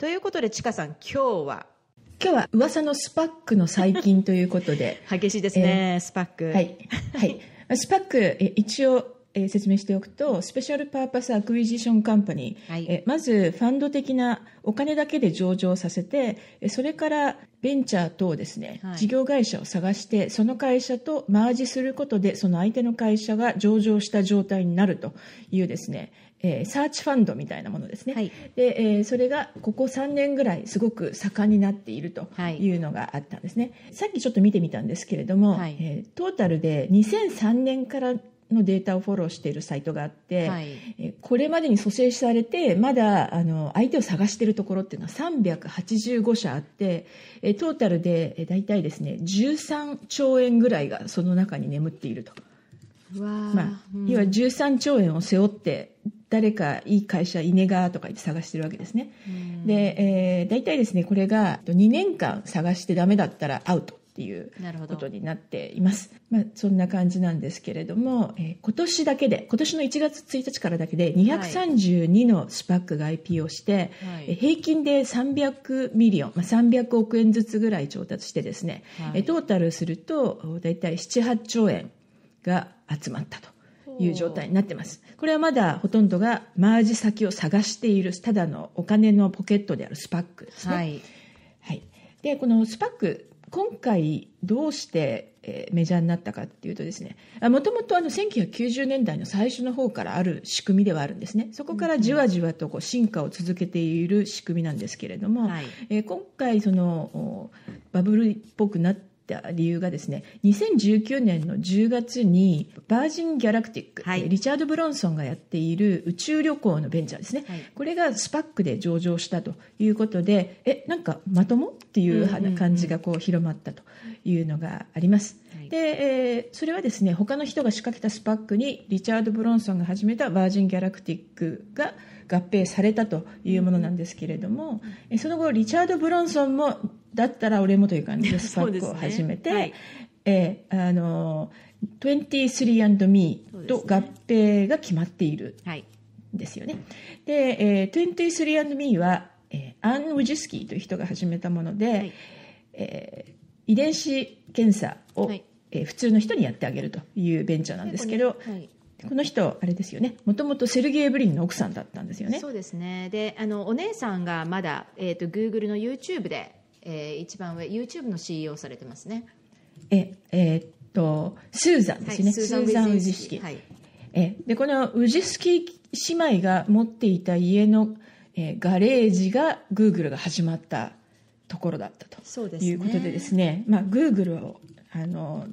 ということで、ちかさん、今日は今日は噂のスパックの最近ということで。激しいですね、えー、スパック。はい。はい。スパック、え一応、えー、説明しておくと、スペシャルパーパスアクイジションカンパニー、はい、えまずファンド的なお金だけで上場させて、それからベンチャー等ですね、はい、事業会社を探して、その会社とマージすることで、その相手の会社が上場した状態になるというですね、えー、サーチファンドみたいなものですね、はい、でえー、それがここ3年ぐらいすごく盛んになっているというのがあったんですね、はい、さっきちょっと見てみたんですけれども、はい、えー、トータルで2003年からのデータをフォローしているサイトがあって、はい、これまでに蘇生されてまだあの相手を探しているところっていうのは385社あってトータルで大体ですね13兆円ぐらいがその中に眠っていると。まあ、要は13兆円を背負って誰かいい会社ねがとか言って探してるわけですね、で、えー、大体ですねこれが2年間探してダメだったらアウトっていうことになっています、まあ、そんな感じなんですけれども、えー、今年だけで今年の1月1日からだけで232のスパックが IP をして、はい、平均で300ミリオン、まあ、300億円ずつぐらい調達してですね、はい、トータルすると大体78兆円が集まったという状態になってます。これはまだほとんどがマージ先を探しているただのお金のポケットであるスパックですね。はい、はい、でこのスパック今回どうして、えメジャーになったかっていうとですねもともと1990年代の最初の方からある仕組みではあるんですねそこからじわじわとこう進化を続けている仕組みなんですけれども、はい、え今回そのバブルっぽくなってた理由がですね2019年の10月にバージン・ギャラクティック、はい、リチャード・ブロンソンがやっている宇宙旅行のベンチャーですね、はい、これがスパックで上場したということでえなんかまともっていう感じがこう広まったというのがあります。でえー、それはですね他の人が仕掛けたスパックにリチャード・ブロンソンが始めたバージン・ギャラクティックが合併されたというものなんですけれども、うん、その後リチャード・ブロンソンもだったら俺もという感じで スパックを始めて、ねはい、えー、あの2 m e と合併が決まっているんですよね。でね、はい、でえー、23&me は、えー、アン・ウジスキーという人が始めたもので、はい、えー、遺伝子検査を、はい、えー、普通の人にやってあげるというベンチャーなんですけど、この人あれですよね。もともとセルゲイブリンの奥さんだったんですよね。そうですね。で、あのお姉さんがまだえっ、ー、とグーグルの YouTube でえー、一番上 YouTube の CEO されてますねええー、っとスーザンですね、はい、スーザン・ウジスキ、はい、えでこのウジスキ姉妹が持っていた家の、えー、ガレージがグーグルが始まったところだったということでですね、ね、まあ、グーグルをあの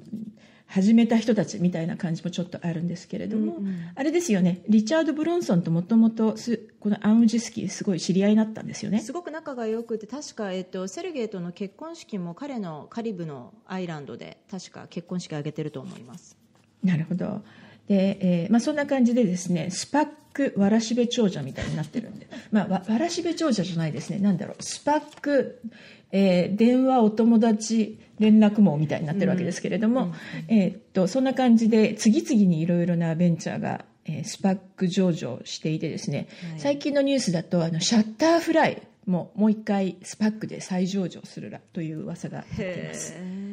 始めた人たちみたいな感じもちょっとあるんですけれども、うんうん、あれですよねリチャード・ブロンソンともともとこのアンウジスキーすごい知り合いになったんですよねすごく仲が良くて確か、えっと、セルゲイとの結婚式も彼のカリブのアイランドで確か結婚式挙げてると思いますなるほどで、えー、まあ、そんな感じでですねスパックわらしべ長者みたいになってるんで、まあ、わわらしべ長者じゃないですねんだろうスパック、えー、電話お友達連絡網みたいになってるわけですけれども、うん、えー、っとそんな感じで次々にいろいろなベンチャーが、えスパック上場していてですね、はい、最近のニュースだとあのシャッターフライももう一回スパックで再上場するらという噂が出ています。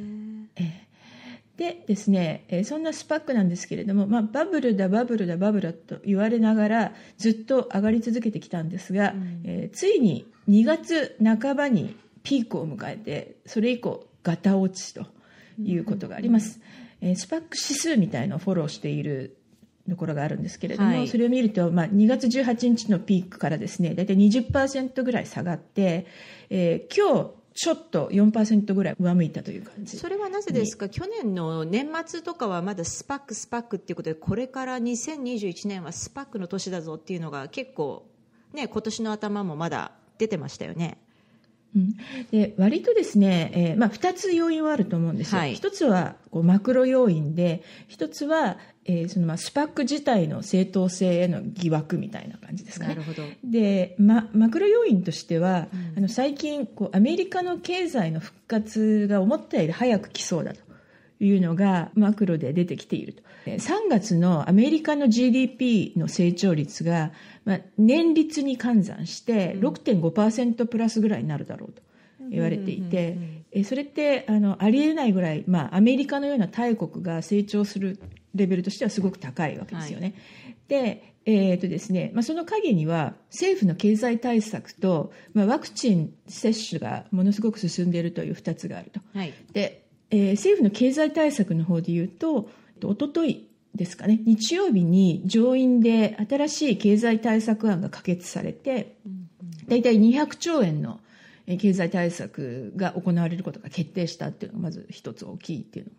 でですね、えそんなスパックなんですけれども、まあ、バブルだバブルだバブルだと言われながらずっと上がり続けてきたんですが、うん、えー、ついに2月半ばにピークを迎えてそれ以降ガタ落ちということがあります、うん、えー、スパック指数みたいのをフォローしているところがあるんですけれども、はい、それを見ると、まあ、2月18日のピークからですね大体20%ぐらい下がって、えー、今日ちょっと4%ぐらい上向いたという感じそれはなぜですか、去年の年末とかはまだスパック、スパックっていうことで、これから2021年はスパックの年だぞっていうのが、結構、ね、今年の頭もまだ出てましたよね。うん、で割とですね、えーまあ、2つ要因はあると思うんですよ、はい、1つはこうマクロ要因で1つは、えーそのまあ、スパック自体の正当性への疑惑みたいな感じですかね。で、ま、マクロ要因としては、うん、あの最近こうアメリカの経済の復活が思ったより早く来そうだと。いうのがマクロで出てきていると。3月のアメリカの GDP の成長率が、まあ、年率に換算して6.5%プラスぐらいになるだろうと言われていて、それってあのありえないぐらい、まあ、アメリカのような大国が成長するレベルとしてはすごく高いわけですよね。はい、でえーとですねまあ、その陰には政府の経済対策と、まあ、ワクチン接種がものすごく進んでいるという2つがあると、はい、でえー、政府の経済対策の方でいうとおとといですかね日曜日に上院で新しい経済対策案が可決されて大体200兆円の経済対策が行われることが決定したっていうのがまず一つ大きいっていう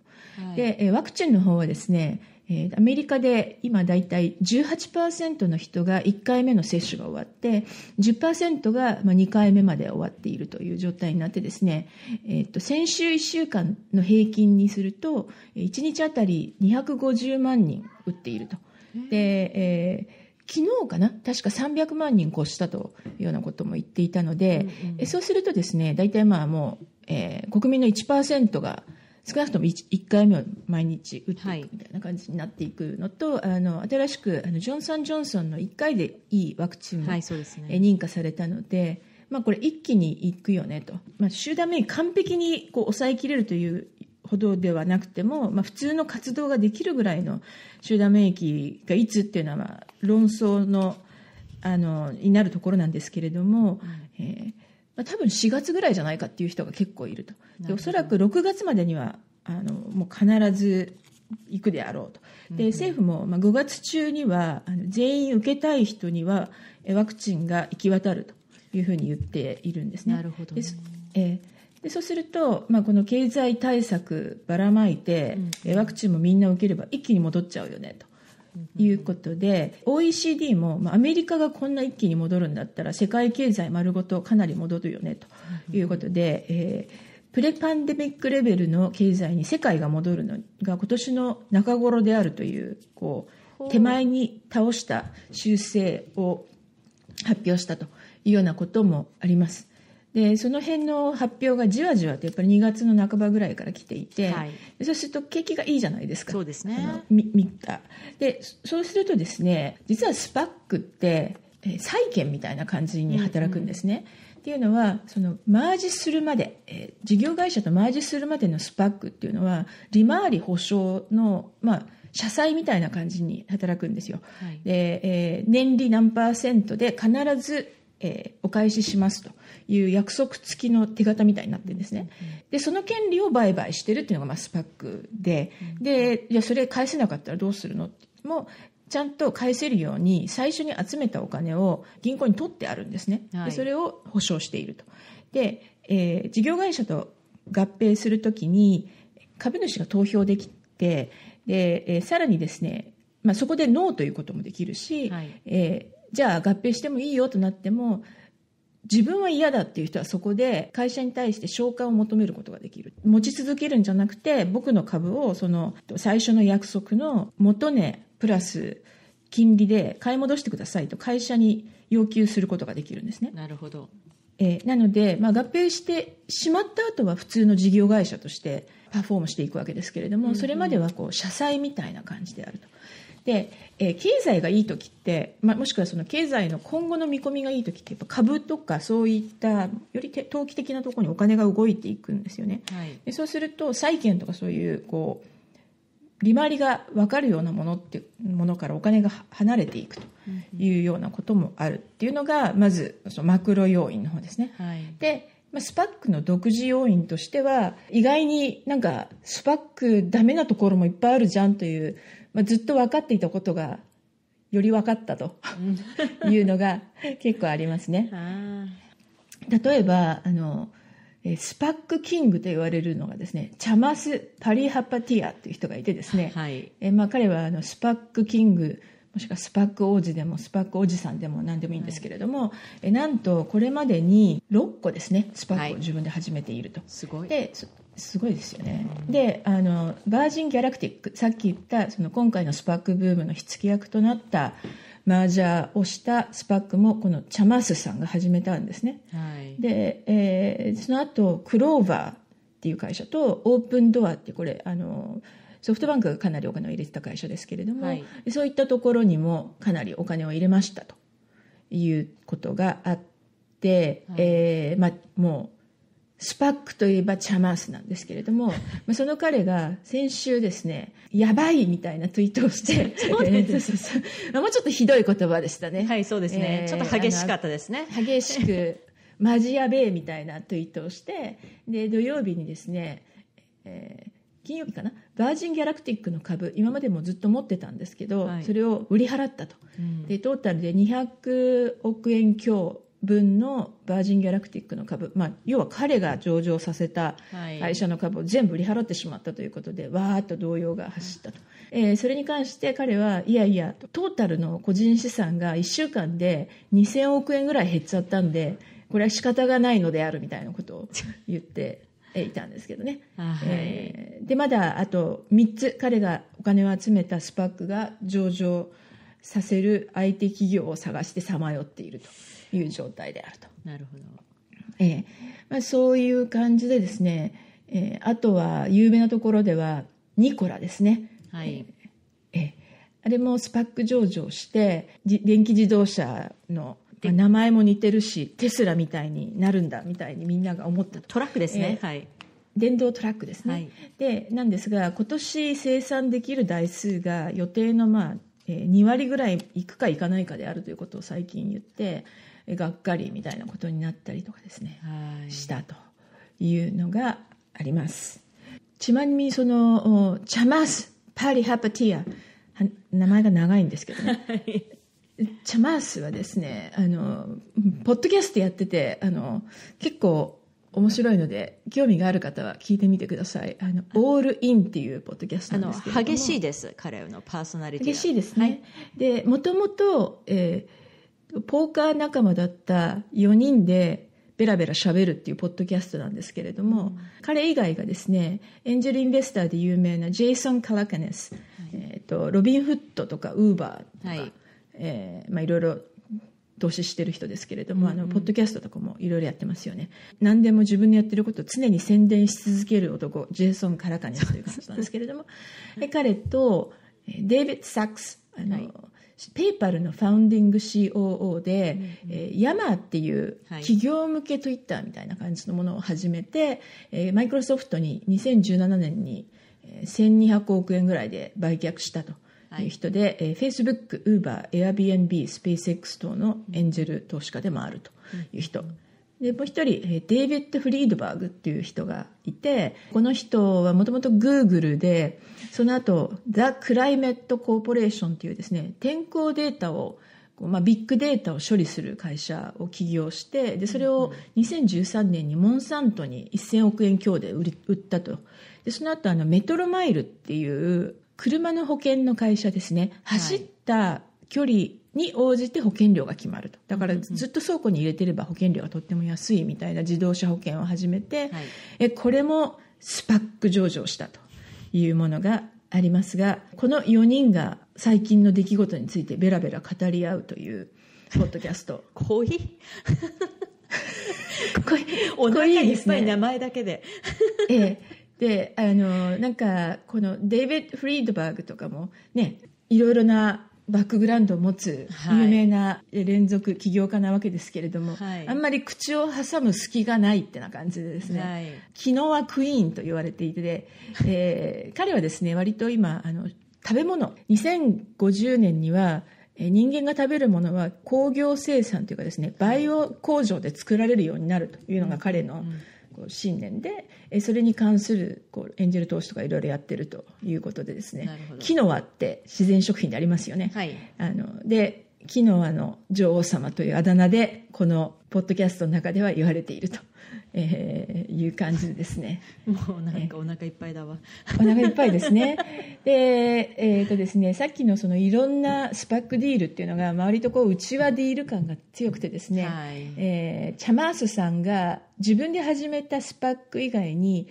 の、はい、でワクチンの方はですねえー、アメリカで今大体18%の人が1回目の接種が終わって10%が2回目まで終わっているという状態になってですね、えー、と先週1週間の平均にすると1日あたり250万人打っていると。で、えー昨日かな確か300万人越したというようなことも言っていたので、うんうん、そうするとですね大体まあもう、えー、国民の1%が少なくとも 1, 1回目を毎日打っていくみたいな感じになっていくのと、はい、あの新しくあのジョンソン・ジョンソンの1回でいいワクチンも、はいね、認可されたので。まあ、これ一気にいくよねと、まあ、集団免疫完璧にこう抑えきれるというほどではなくても、まあ、普通の活動ができるぐらいの集団免疫がいつっていうのはまあ論争のあのになるところなんですけれども、うん、えー、まあ、多分4月ぐらいじゃないかっていう人が結構いるとでおそらく6月までにはあのもう必ず行くであろうとで政府も、まあ、5月中にはあの全員受けたい人にはワクチンが行き渡るというふうに言っているんですね。なるほど、ね、えでそうすると、まあ、この経済対策ばらまいて、うん、ワクチンもみんな受ければ一気に戻っちゃうよねということで、OECD も、まあ、アメリカがこんな一気に戻るんだったら、世界経済丸ごとかなり戻るよね、ということで、えー、プレパンデミックレベルの経済に世界が戻るのが今年の中頃であるという、こう、手前に倒した修正を発表したというようなこともあります。でその辺の発表がじわじわとやっぱり2月の半ばぐらいから来ていて、はい、そうすると景気がいいじゃないですかそうですね見たでそうするとですね実はスパックって債券みたいな感じに働くんですね。うんうん、っていうのはそのマージするまで、えー、事業会社とマージするまでのスパックっていうのは利回り保証の、まあ、社債みたいな感じに働くんですよ。はい、でえー、年利何パーセントで必ずえー、お返ししますという約束付きの手形みたいになってるんですね、でその権利を売買してるっていうのがまあスパックで,、でいやそれ返せなかったらどうするのもちゃんと返せるように最初に集めたお金を銀行に取ってあるんですね、でそれを保証しているとで、えー、事業会社と合併するときに株主が投票できてで、えー、さらにですね、まあ、そこでノーということもできるし、はい、えーじゃあ合併してもいいよとなっても自分は嫌だっていう人はそこで会社に対して償還を求めることができる。持ち続けるんじゃなくて、僕の株をその最初の約束の元値プラス金利で買い戻してくださいと会社に要求することができるんですね。なるほど。えー、なので、まあ、合併してしまった後は普通の事業会社としてパフォームしていくわけですけれども、うんうん、それまではこう社債みたいな感じであると。で、えー、経済がいい時って、まあ、もしくはその経済の今後の見込みがいい時ってやっぱ株とかそういったより投機的なところにお金が動いていくんですよね。はい、でそうすると債券とかそういうこう利回りが分かるようなものってものからお金が離れていくというようなこともあるっていうのがまずそのマクロ要因の方ですね。はい、でまあ、スパックの独自要因としては意外になんかスパックダメなところもいっぱいあるじゃんというまあ、ずっと分かっていたことがより分かったというのが結構ありますね。例えばあのスパックキングと言われるのがですねチャマス・パリハパティアという人がいてですね、はい、えまあ、彼はあのスパックキングもしくはスパック王子でもスパックおじさんでも何でもいいんですけれども、はい、えなんとこれまでに6個ですねスパックを自分で始めていると、はい、すごいですごいですよね。で、あの、バージン・ギャラクティック、さっき言った、その今回のスパックブームの火付け役となったマージャーをしたスパックも、このチャマスさんが始めたんですね。はい、で、えー、その後、クローバーっていう会社と、オープンドアって、これ、あの、ソフトバンクがかなりお金を入れてた会社ですけれども、はい、そういったところにもかなりお金を入れましたということがあって、はい、えー、まあ、もう、スパックといえばチャマースなんですけれども、まあ、その彼が先週ですね、やばいみたいなツイートをして、そう、そうそうそうもうちょっとひどい言葉でしたね。はい、そうですね。えー、ちょっと激しかったですね。激しく、マジやべえみたいなツイートをして、で、土曜日にですね、えー、金曜日かなバージン・ギャラクティックの株今までもずっと持ってたんですけど、はい、それを売り払ったと、うん、でトータルで200億円強分のバージン・ギャラクティックの株、まあ、要は彼が上場させた会社の株を全部売り払ってしまったということで、はい、わーっと動揺が走ったと、えー、それに関して彼はいやいやトータルの個人資産が1週間で2000億円ぐらい減っちゃったんでこれは仕方がないのであるみたいなことを言って。いたんですけどね、はい、えー、でまだあと3つ彼がお金を集めたスパックが上場させる相手企業を探してさまよっているという状態であると。なるほどええまあ、そういう感じでですね、えー、あとは有名なところではニコラですね、はいええー、あれもスパック上場して電気自動車の名前も似てるしテスラみたいになるんだみたいにみんなが思ったトラックですね、えー、はい電動トラックですね、はい、でなんですが今年生産できる台数が予定のまあ2割ぐらい行くか行かないかであるということを最近言ってがっかりみたいなことになったりとかですね、はい、したというのがありますちなみにそのチャマスパリハパティア名前が長いんですけどね、チャマースはですねあのポッドキャストやっててあの結構面白いので興味がある方は聞いてみてください「あのオールイン」っていうポッドキャストなんですけど激しいです彼のパーソナリティ激しいですね、はい、でもともと、えー、ポーカー仲間だった4人でベラベラ喋るっていうポッドキャストなんですけれども、うん、彼以外がですねエンジェルインベスターで有名なジェイソン・カラカネス、はい、えーと、とロビン・フットとかウーバーとか、はいえーまあ、いろいろ投資してる人ですけれども、あの、ポッドキャストとかもいろいろやってますよね。何でも自分のやってることを常に宣伝し続ける男、ジェイソン・カラカニスというじなんですけれども、彼と、デイビッド・サックス、あの、はい、ペイパルのファウンディング COO で、うんうん、えー、ヤマーっていう企業向け Twitter みたいな感じのものを始めて、えマイクロソフトに2017年に1200億円ぐらいで売却したと。いう人で、はいえー、Facebook、Uber、Airbnb、SpaceX 等のエンジェル投資家でもあるという人。でもう一人、えー、デイビッド・フリードバーグっていう人がいて、この人はもともと Google で、その後、The Climate Corporation っていうですね、天候データをまあ、ビッグデータを処理する会社を起業してでそれを2013年にモンサントに1000億円強で売り売ったとでその後あのメトロマイルっていう車の保険の会社ですね走った距離に応じて保険料が決まるとだからずっと倉庫に入れてれば保険料がとっても安いみたいな自動車保険を始めて、はい、えこれもスパック上場したというものがありますがこの4人が最近の出来事についてベラベラ語り合うというポッドキャスト。濃い濃い、お腹いっぱい名前だけで。ええ。であのなんかこのデイビッド・フリードバーグとかもねいろいろなバックグラウンドを持つ有名な連続起業家なわけですけれども、はい、あんまり口を挟む隙がないってな感じでですね、はい、昨日はクイーンと言われていて、えー、彼はですね割と今あの食べ物2050年には人間が食べるものは工業生産というかですねバイオ工場で作られるようになるというのが彼の信念でそれに関するこうエンジェル投資とかいろいろやってるということでですねキノアって自然食品でありますよね、はい、あので昨日あの女王様というあだ名でこのポッドキャストの中では言われていると、えー、いう感じですねもうなんかお腹いっぱいだわ、お腹いっぱいですね でえー、とですねさっきのそのいろんなスパックディールっていうのが周りとこう内ちわディール感が強くてですね、はい、えー、チャマースさんが自分で始めたスパック以外に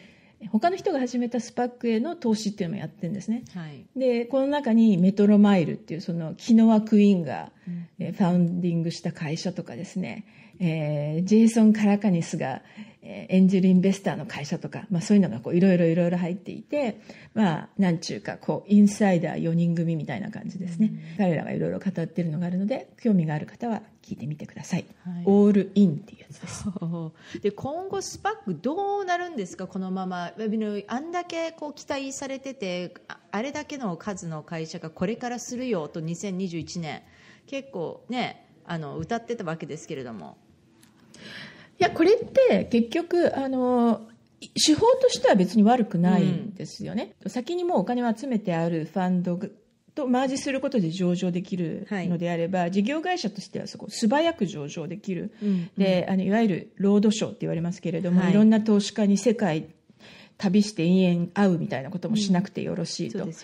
他の人が始めたスパックへの投資っていうのもやってるんですね、はい、でこの中にメトロマイルっていうそのキノア・クイーンがファウンディングした会社とかですね、えー、ジェイソン・カラカニスが、えー、エンジェルインベスターの会社とか、まあ、そういうのがこういろいろいろいろ入っていて、まあ、なんちゅうかこうインサイダー4人組みたいな感じですね、うん、彼らがいろいろ語ってるのがあるので興味がある方は聞いてみてください、はい、オールインっていうやつです で今後スパックどうなるんですかこのままあんだけこう期待されててあれだけの数の会社がこれからするよと2021年結構ねあの歌ってたわけですけれどもいや、これって結局、あの、手法としては別に悪くないんですよね。うん、先にもうお金を集めてあるファンドとマージすることで上場できるのであれば、はい、事業会社としてはそこ素早く上場できる、うんであのいわゆるロードショーって言われますけれども、はい、いろんな投資家に世界旅して永遠会うみたいなこともしなくてよろしいと。うん、で、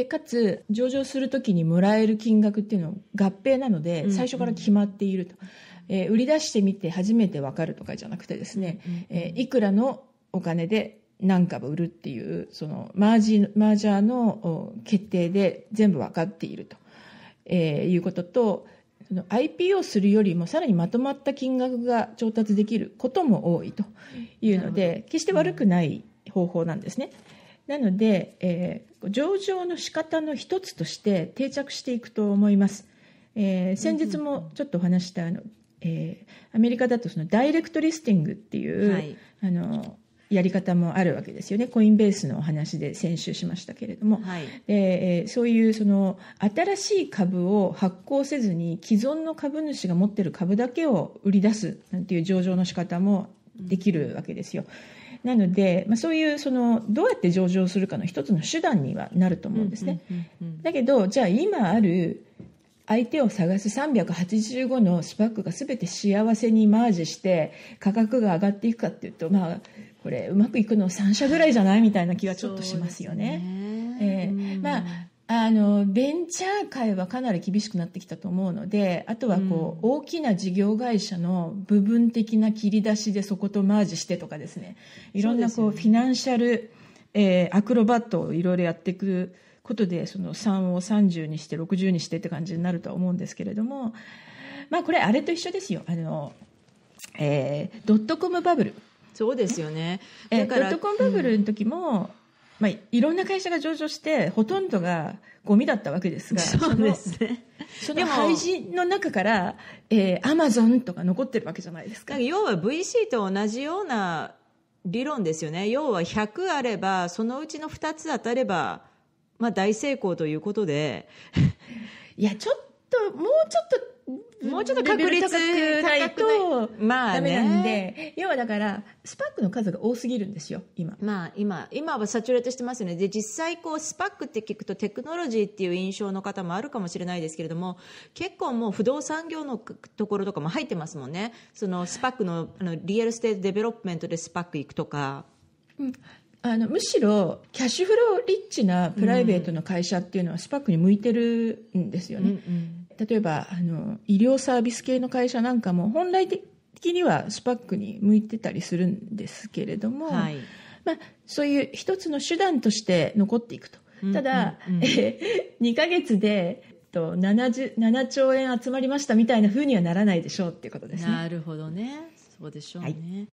ね、かつ上場するときにもらえる金額っていうのは合併なので、最初から決まっていると、うんうんえー、売り出してみて初めて分かるとかじゃなくてですね、うんえー、いくらのお金で何株売るっていうそのマージマージャーの決定で全部分かっていると、えー、いうことと IPO するよりもさらにまとまった金額が調達できることも多いというので、決して悪くない方法なんですね。なので、えー、上場の仕方の一つとして定着していくと思います。えー、先日もちょっとお話したあのえー、アメリカだとそのダイレクトリスティングっていう、はい、あのやり方もあるわけですよねコインベースのお話で先週しましたけれども、はい、えー、そういうその新しい株を発行せずに既存の株主が持ってる株だけを売り出すなんていう上場の仕方もできるわけですよ。うん、なので、まあ、そういうそのどうやって上場するかの一つの手段にはなると思うんですね。だけどじゃあ今ある相手を探す385のスパックが全て幸せにマージして価格が上がっていくかっていうとまあこれうまくいくの3社ぐらいじゃないみたいな気はちょっとしますよね。ねえー、まああのベンチャー界はかなり厳しくなってきたと思うのであとはこう、うん、大きな事業会社の部分的な切り出しでそことマージしてとかですねいろんなこう、ね、フィナンシャル、えー、アクロバットをいろいろやっていくことでその3を30にして60にしてって感じになるとは思うんですけれども、まあ、これあれと一緒ですよあの、えー、ドットコムバブル。そうですよねだから、えー、ドットコムバブルの時も、うん、まあ、いろんな会社が上場してほとんどがゴミだったわけですがそうですね。その廃人の中から、えー、アマゾンとか残ってるわけじゃないですか。か要は VC と同じような理論ですよね。要は100あれば、そのうちの2つ当たれば、まあ、大成功ということで いやちょっともうちょっともうちょっと確率高とまあね、要はだからスパックの数が多すぎるんですよ今まあ今今はサチュレートしてますよねで実際こうスパックって聞くとテクノロジーっていう印象の方もあるかもしれないですけれども結構もう不動産業のところとかも入ってますもんねそのスパックのあのリアルステートデベロップメントでスパック行くとか。うん、あのむしろキャッシュフローリッチなプライベートの会社っていうのはスパックに向いてるんですよね、うんうん、例えばあの医療サービス系の会社なんかも本来的にはスパックに向いてたりするんですけれども、はい、まあ、そういう一つの手段として残っていくと。ただ、うんうんえ2ヶ月でと 7, 7兆円集まりましたみたいなふうにはならないでしょうっていうことですね。なるほどね。そうでしょうね。はい、